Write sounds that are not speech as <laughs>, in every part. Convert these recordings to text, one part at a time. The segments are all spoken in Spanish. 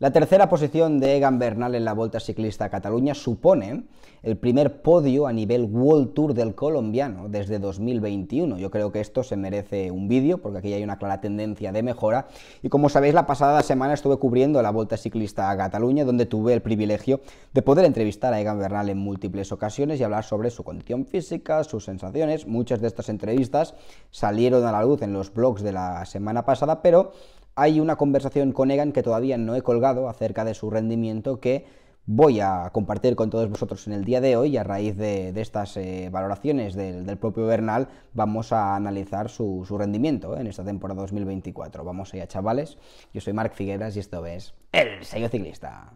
La tercera posición de Egan Bernal en la Vuelta Ciclista a Cataluña supone el primer podio a nivel World Tour del colombiano desde 2021. Yo creo que esto se merece un vídeo porque aquí hay una clara tendencia de mejora y como sabéis la pasada semana estuve cubriendo la Vuelta Ciclista a Cataluña donde tuve el privilegio de poder entrevistar a Egan Bernal en múltiples ocasiones y hablar sobre su condición física, sus sensaciones. Muchas de estas entrevistas salieron a la luz en los blogs de la semana pasada, pero hay una conversación con Egan que todavía no he colgado acerca de su rendimiento que voy a compartir con todos vosotros en el día de hoy a raíz de, estas eh, valoraciones del, propio Bernal vamos a analizar su, rendimiento eh, en esta temporada 2024. Vamos allá chavales, yo soy Marc Figueras y esto es El Sello Ciclista.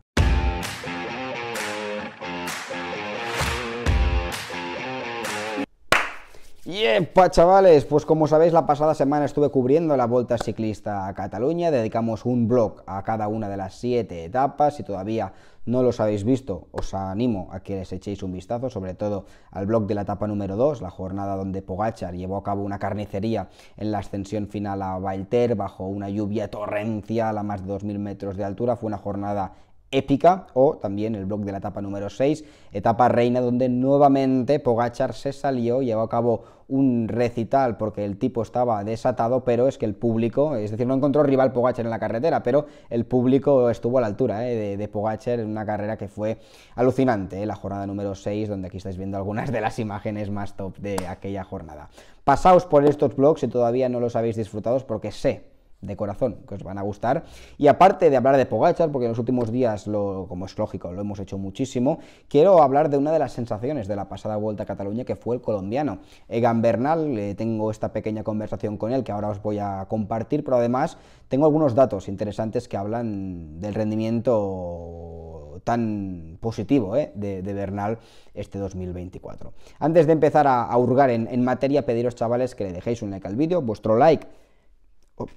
Yepa, pues, chavales, pues como sabéis, la pasada semana estuve cubriendo la Vuelta Ciclista a Cataluña, dedicamos un blog a cada una de las siete etapas, si todavía no los habéis visto, os animo a que les echéis un vistazo, sobre todo al blog de la etapa número 2, la jornada donde Pogachar llevó a cabo una carnicería en la ascensión final a Valter bajo una lluvia torrencial a más de 2.000 metros de altura, fue una jornada épica, o también el blog de la etapa número 6, etapa reina, donde nuevamente Pogachar se salió, llevó a cabo un recital porque el tipo estaba desatado, pero es que el público, es decir, no encontró rival Pogachar en la carretera, pero el público estuvo a la altura ¿eh? de, Pogachar en una carrera que fue alucinante, ¿eh? la jornada número 6, donde aquí estáis viendo algunas de las imágenes más top de aquella jornada. Pasaos por estos blogs si todavía no los habéis disfrutado, porque sé de corazón, que os van a gustar. Y aparte de hablar de Pogachar, porque en los últimos días, lo, como es lógico, lo hemos hecho muchísimo, quiero hablar de una de las sensaciones de la pasada vuelta a Cataluña, que fue el colombiano. Egan Bernal, le eh, tengo esta pequeña conversación con él que ahora os voy a compartir, pero además tengo algunos datos interesantes que hablan del rendimiento tan positivo eh, de, Bernal este 2024. Antes de empezar a, hurgar en, en materia, pediros chavales que le dejéis un like al vídeo, vuestro like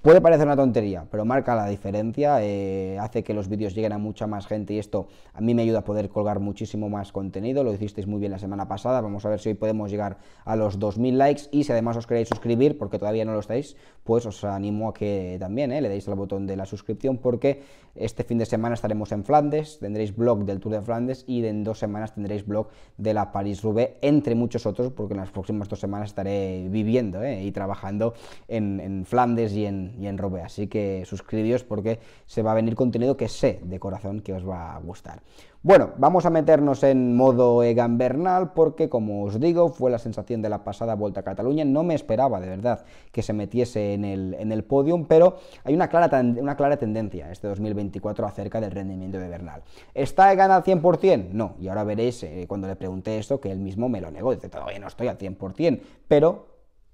Puede parecer una tontería, pero marca la diferencia, eh, hace que los vídeos lleguen a mucha más gente y esto a mí me ayuda a poder colgar muchísimo más contenido, lo hicisteis muy bien la semana pasada, vamos a ver si hoy podemos llegar a los 2.000 likes y si además os queréis suscribir, porque todavía no lo estáis, pues os animo a que también eh, le deis al botón de la suscripción porque este fin de semana estaremos en Flandes, tendréis blog del Tour de Flandes y en dos semanas tendréis blog de la París-Roubaix, entre muchos otros, porque en las próximas dos semanas estaré viviendo eh, y trabajando en, en Flandes y en y en Robe. Así que suscribíos porque se va a venir contenido que sé de corazón que os va a gustar. Bueno, vamos a meternos en modo Egan Bernal porque, como os digo, fue la sensación de la pasada Vuelta a Cataluña. No me esperaba, de verdad, que se metiese en el, en el podium, pero hay una clara, una clara tendencia este 2024 acerca del rendimiento de Bernal. ¿Está Egan al 100%? No, y ahora veréis eh, cuando le pregunté esto que él mismo me lo negó. Dice, todavía no estoy al 100%, pero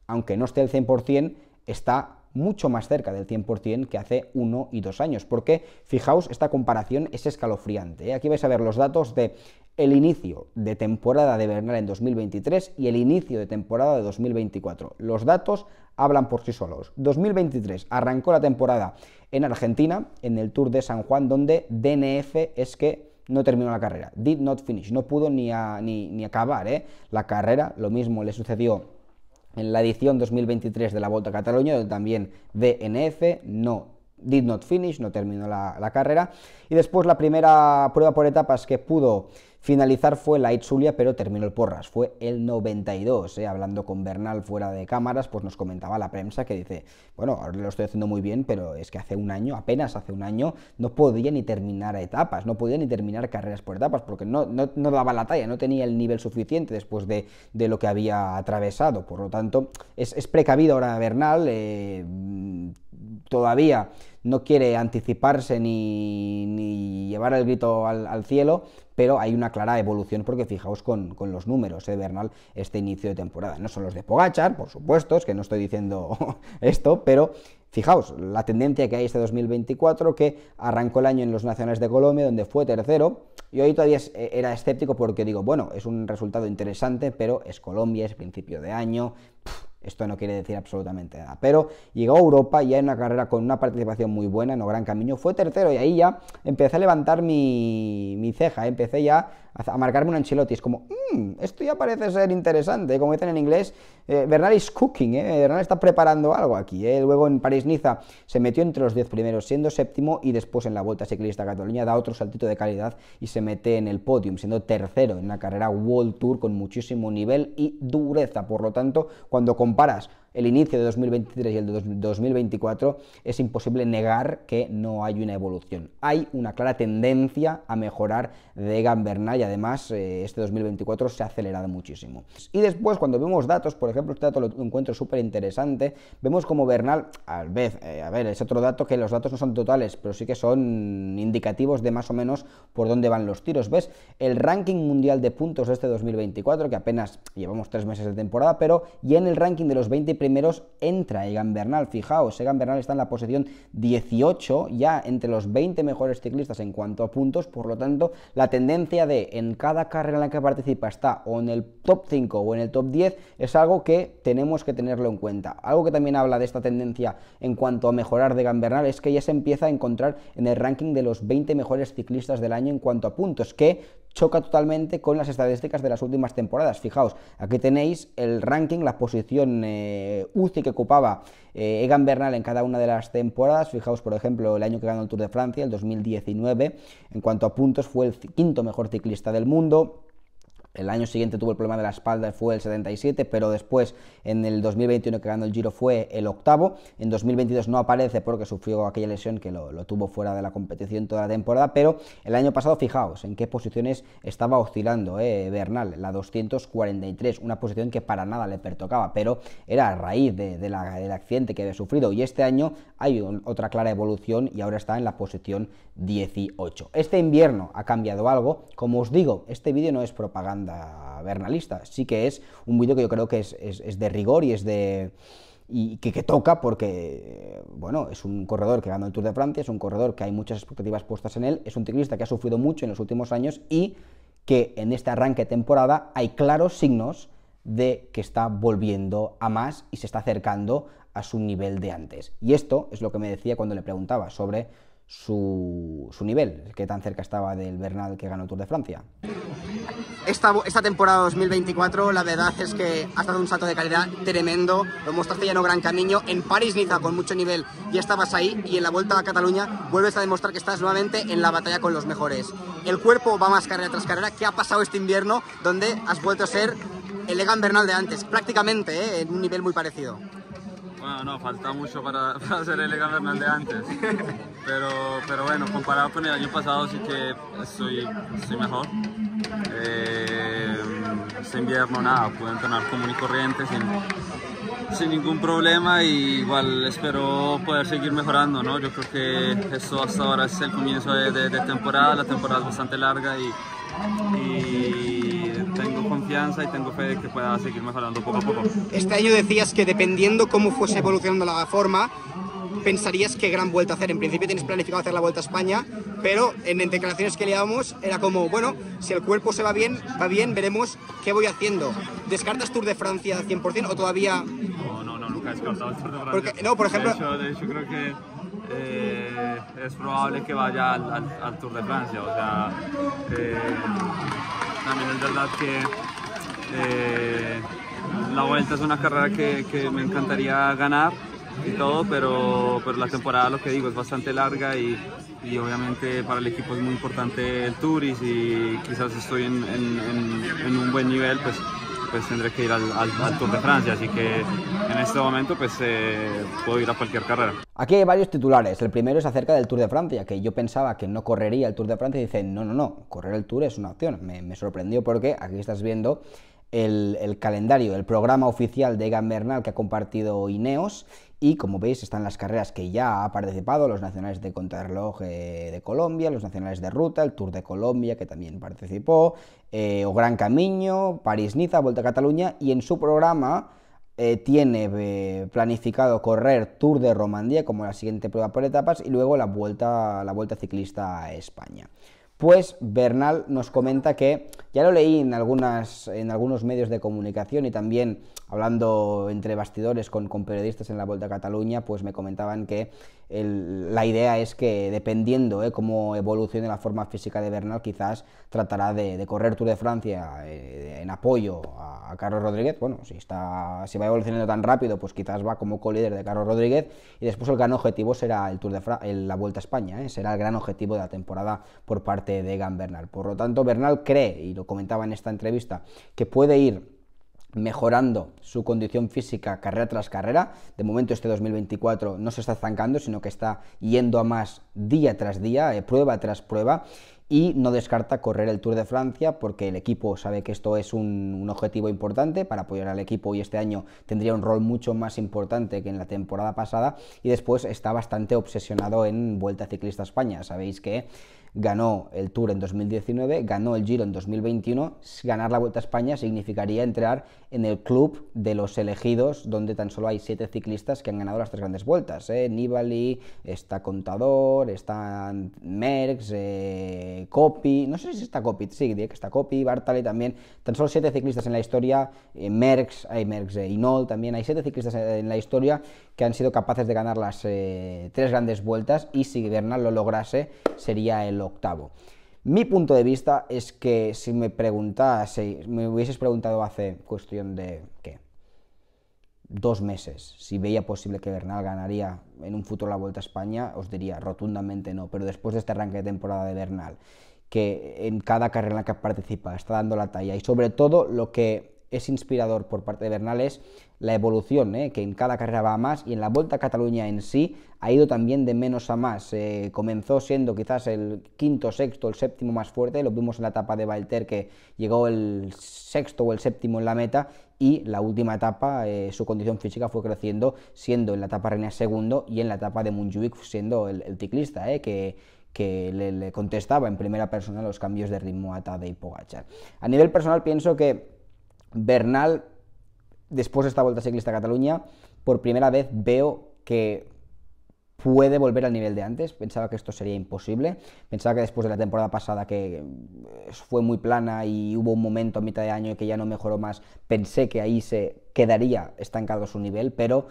aunque no esté al 100%, está mucho más cerca del 100% que hace uno y dos años, porque fijaos, esta comparación es escalofriante. ¿eh? Aquí vais a ver los datos de el inicio de temporada de Bernal en 2023 y el inicio de temporada de 2024. Los datos hablan por sí solos. 2023 arrancó la temporada en Argentina, en el Tour de San Juan, donde DNF es que no terminó la carrera. Did not finish, no pudo ni, ni, ni acabar ¿eh? la carrera. Lo mismo le sucedió en la edición 2023 de la Volta Cataluña, también DNF, no did not finish, no terminó la, carrera. Y después la primera prueba por etapas que pudo Finalizar fue la Itzulia, pero terminó el Porras, fue el 92. Eh, hablando con Bernal fuera de cámaras, pues nos comentaba la prensa que dice, bueno, ahora lo estoy haciendo muy bien, pero es que hace un año, apenas hace un año, no podía ni terminar etapas, no podía ni terminar carreras por etapas, porque no, daba la talla, no tenía el nivel suficiente después de, lo que había atravesado. Por lo tanto, es, precavido ahora Bernal, eh, todavía no quiere anticiparse ni, llevar el grito al, cielo, pero hay una clara evolución porque fijaos con, los números, de ¿eh, Bernal, este inicio de temporada. No son los de Pogachar, por supuesto, es que no estoy diciendo <laughs> esto, pero fijaos la tendencia que hay este 2024, que arrancó el año en los Nacionales de Colombia, donde fue tercero, y hoy todavía eh, era escéptico porque digo, bueno, es un resultado interesante, pero es Colombia, es principio de año. Esto no quiere decir absolutamente nada. Pero llegó a Europa ya en una carrera con una participación muy buena, en no gran camino. Fue tercero y ahí ya empecé a levantar mi, mi ceja. Empecé ya a marcarme un Ancelotti. Es como, mmm, esto ya parece ser interesante. Como dicen en inglés, eh, Bernard is cooking, eh. Bernal está preparando algo aquí. Eh. Luego en París-Niza se metió entre los 10 primeros, siendo séptimo, y después en la Vuelta Ciclista Cataluña da otro saltito de calidad y se mete en el podium, siendo tercero en una carrera World Tour con muchísimo nivel y dureza. Por lo tanto, cuando comparas el inicio de 2023 y el de 2024, es imposible negar que no hay una evolución. Hay una clara tendencia a mejorar de Gambernal y además eh, este 2024 se ha acelerado muchísimo. Y después cuando vemos datos, por ejemplo, este dato lo encuentro súper interesante, vemos como Bernal, a, vez, eh, a ver, es otro dato que los datos no son totales, pero sí que son indicativos de más o menos por dónde van los tiros. ¿Ves? El ranking mundial de puntos de este 2024, que apenas llevamos tres meses de temporada, pero ya en el ranking de los 20 primeros entra Egan Bernal. Fijaos, Egan Bernal está en la posición 18, ya entre los 20 mejores ciclistas en cuanto a puntos, por lo tanto, la tendencia de en cada carrera en la que participa está o en el top 5 o en el top 10 es algo que tenemos que tenerlo en cuenta. Algo que también habla de esta tendencia en cuanto a mejorar de Egan Bernal es que ya se empieza a encontrar en el ranking de los 20 mejores ciclistas del año en cuanto a puntos, que choca totalmente con las estadísticas de las últimas temporadas. Fijaos, aquí tenéis el ranking, la posición eh, UCI que ocupaba eh, Egan Bernal en cada una de las temporadas. Fijaos, por ejemplo, el año que ganó el Tour de Francia, el 2019, en cuanto a puntos fue el quinto mejor ciclista del mundo. El año siguiente tuvo el problema de la espalda, fue el 77, pero después en el 2021 que el Giro fue el octavo. En 2022 no aparece porque sufrió aquella lesión que lo, tuvo fuera de la competición toda la temporada, pero el año pasado fijaos en qué posiciones estaba oscilando eh, Bernal, la 243, una posición que para nada le pertocaba, pero era a raíz del accidente que había sufrido y este año hay otra clara evolución y ahora está en la posición 18. Este invierno ha cambiado algo, como os digo, este vídeo no es propaganda bernalista. Sí que es un vídeo que yo creo que es, de rigor y es de y que, toca porque, bueno, es un corredor que ganó el Tour de Francia, es un corredor que hay muchas expectativas puestas en él, es un ciclista que ha sufrido mucho en los últimos años y que en este arranque de temporada hay claros signos de que está volviendo a más y se está acercando a su nivel de antes. Y esto es lo que me decía cuando le preguntaba sobre su, su nivel, que tan cerca estaba del Bernal que ganó el Tour de Francia. Esta, esta, temporada 2024, la verdad es que has dado un salto de calidad tremendo. Lo mostraste ya en Gran Camino, en París-Niza con mucho nivel, ya estabas ahí. Y en la vuelta a Cataluña vuelves a demostrar que estás nuevamente en la batalla con los mejores. El cuerpo va más carrera tras carrera. ¿Qué ha pasado este invierno donde has vuelto a ser el Egan Bernal de antes? Prácticamente, ¿eh? en un nivel muy parecido no, falta mucho para, <laughs> hacer el Egan Bernal de antes. Pero, pero bueno, comparado con el año pasado, sí que estoy, mejor. Eh, este invierno nada, puedo entrenar común y corriente sin, ningún problema y igual espero poder seguir mejorando, ¿no? Yo creo que esto hasta ahora es el comienzo de, temporada, la temporada es bastante larga y y tengo fe de que pueda seguir mejorando poco a poco. Este año decías que dependiendo cómo fuese evolucionando la forma, pensarías qué gran vuelta hacer. En principio tienes planificado hacer la vuelta a España, pero en declaraciones que leábamos era como, bueno, si el cuerpo se va bien, va bien, veremos qué voy haciendo. ¿Descartas Tour de Francia 100% o todavía...? No, no, no, nunca he descartado el Tour de Francia. no, por ejemplo... De hecho, creo que eh, es probable que vaya al, Tour de Francia, o sea... Eh, también es verdad que eh, la vuelta es una carrera que, me encantaría ganar y todo, pero, pero la temporada, lo que digo, es bastante larga y, obviamente para el equipo es muy importante el tour y si quizás estoy en, un buen nivel, pues pues tendré que ir al, Tour de Francia, así que en este momento pues eh, puedo ir a cualquier carrera. Aquí hay varios titulares, el primero es acerca del Tour de Francia, que yo pensaba que no correría el Tour de Francia y dicen, no, no, no, correr el Tour es una opción, me sorprendió porque aquí estás viendo el, calendario, el programa oficial de Egan Bernal que ha compartido Ineos. Y como veis, están las carreras que ya ha participado, los nacionales de contrarreloj eh, de Colombia, los nacionales de ruta, el Tour de Colombia, que también participó, eh, Gran Camino, París-Niza, Vuelta a Cataluña, y en su programa eh, tiene planificado correr Tour de Romandía como la siguiente prueba por etapas, y luego la Vuelta, la vuelta Ciclista a España. Pues Bernal nos comenta que, ya lo leí en, algunas, en algunos medios de comunicación y también hablando entre bastidores con, con periodistas en la Vuelta a Cataluña, pues me comentaban que la idea es que dependiendo eh, cómo evolucione la forma física de Bernal, quizás tratará de, correr Tour de Francia eh, en apoyo a, Carlos Rodríguez. Bueno, si, está, si va evolucionando tan rápido, pues quizás va como co-líder de Carlos Rodríguez. Y después el gran objetivo será el Tour de la Vuelta a España, eh, será el gran objetivo de la temporada por parte de Egan Bernal. Por lo tanto, Bernal cree, y lo comentaba en esta entrevista, que puede ir mejorando su condición física carrera tras carrera. De momento este 2024 no se está zancando, sino que está yendo a más día tras día, eh, prueba tras prueba y no descarta correr el Tour de Francia porque el equipo sabe que esto es un, objetivo importante para apoyar al equipo y este año tendría un rol mucho más importante que en la temporada pasada y después está bastante obsesionado en Vuelta Ciclista España. Sabéis que ganó el Tour en 2019, ganó el Giro en 2021. Ganar la Vuelta a España significaría entrar en el club de los elegidos, donde tan solo hay siete ciclistas que han ganado las tres grandes vueltas. ¿eh? Nibali, está Contador, está Merckx, eh, Copy, no sé si está Copy, sí, que está Copy, Bartali también, tan solo siete ciclistas en la historia, eh, Merckx, hay Merckx, y eh, Nol también, hay siete ciclistas eh, en la historia que han sido capaces de ganar las tres grandes vueltas y si Bernal lo lograse sería el octavo. Mi punto de vista es que si me preguntase, me hubieses preguntado hace cuestión de, ¿qué? dos meses, si veía posible que Bernal ganaría en un futuro la Vuelta a España, os diría rotundamente no, pero después de este arranque de temporada de Bernal, que en cada carrera en la que participa está dando la talla y sobre todo lo que es inspirador por parte de Bernal la evolución, eh, que en cada carrera va más y en la Vuelta a Cataluña en sí ha ido también de menos a más. Eh, comenzó siendo quizás el quinto, sexto, el séptimo más fuerte, lo vimos en la etapa de Valter que llegó el sexto o el séptimo en la meta y la última etapa eh, su condición física fue creciendo siendo en la etapa Reina segundo y en la etapa de Munjuic siendo el, ciclista, que, le, le, contestaba en primera persona los cambios de ritmo a Tadej Pogacar. A nivel personal pienso que Bernal, después de esta Vuelta Ciclista Cataluña, por primera vez veo que puede volver al nivel de antes. Pensaba que esto sería imposible. Pensaba que después de la temporada pasada, que eh, fue muy plana y hubo un momento a mitad de año que ya no mejoró más, pensé que ahí se quedaría estancado su nivel, pero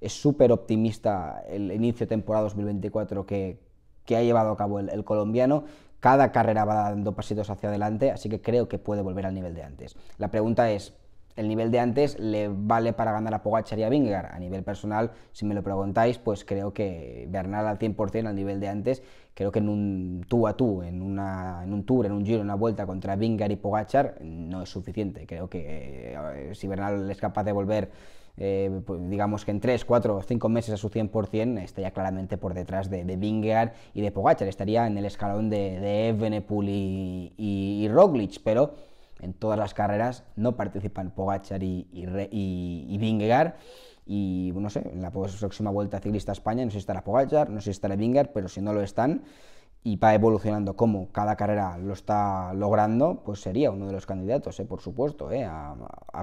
es súper optimista el inicio de temporada 2024 que, ha llevado a cabo el colombiano cada carrera va dando pasitos hacia adelante, así que creo que puede volver al nivel de antes. La pregunta es, ¿el nivel de antes le vale para ganar a Pogachar y a Bingar? A nivel personal, si me lo preguntáis, pues creo que Bernal al 100% al nivel de antes, creo que en un tú a tú, en, una, en un tour, en un giro, en una vuelta contra Bingar y Pogachar no es suficiente. Creo que eh, si Bernal es capaz de volver eh, pues, digamos que en 3, 4 o 5 meses a su 100%, estaría claramente por detrás de, de y de pogachar estaría en el escalón de, de Evenepoel y, y, Roglic, pero en todas las carreras no participan Pogachar y, y, y, no sé, en la próxima vuelta ciclista a España no sé si estará Pogachar, no sé si estará Vingegaard, pero si no lo están, y va evolucionando como cada carrera lo está logrando, pues sería uno de los candidatos, eh, por supuesto, eh, a,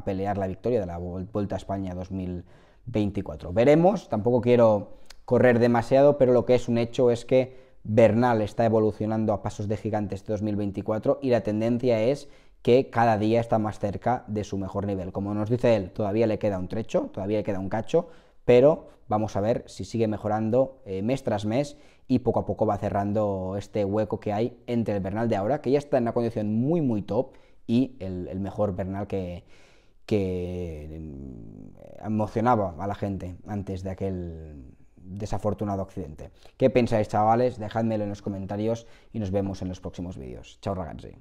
pelear la victoria de la Vuelta a España 2024. Veremos, tampoco quiero correr demasiado, pero lo que es un hecho es que Bernal está evolucionando a pasos de gigantes de 2024 y la tendencia es que cada día está más cerca de su mejor nivel. Como nos dice él, todavía le queda un trecho, todavía le queda un cacho, pero vamos a ver si sigue mejorando eh, mes tras mes y poco a poco va cerrando este hueco que hay entre el Bernal de ahora, que ya está en una condición muy, muy top, y el, mejor Bernal que, mm, emocionaba a la gente antes de aquel desafortunado accidente. ¿Qué pensáis, chavales? Dejadmelo en los comentarios y nos vemos en los próximos vídeos. Chao, ragazzi.